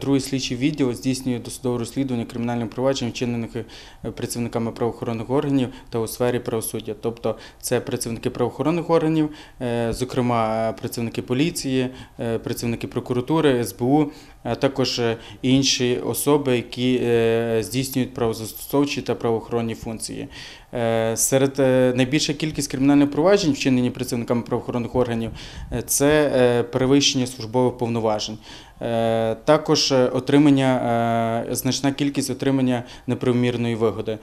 Другий слідчий відділ здійснює досудове розслідування кримінальних проваджень, вчинених е, працівниками правоохоронних органів та у сфері правосуддя. Тобто це працівники правоохоронних органів, е, зокрема е, працівники поліції, працівники прокуратури, СБУ, також е, інші особи, які е, здійснюють правозастосовчі та правоохоронні функції. Е, серед найбільша кількість кримінальних проваджень, вчинені працівниками правоохоронних органів, це перевищення службових повноважень. Також отримання значна кількість отримання неправомірної вигоди.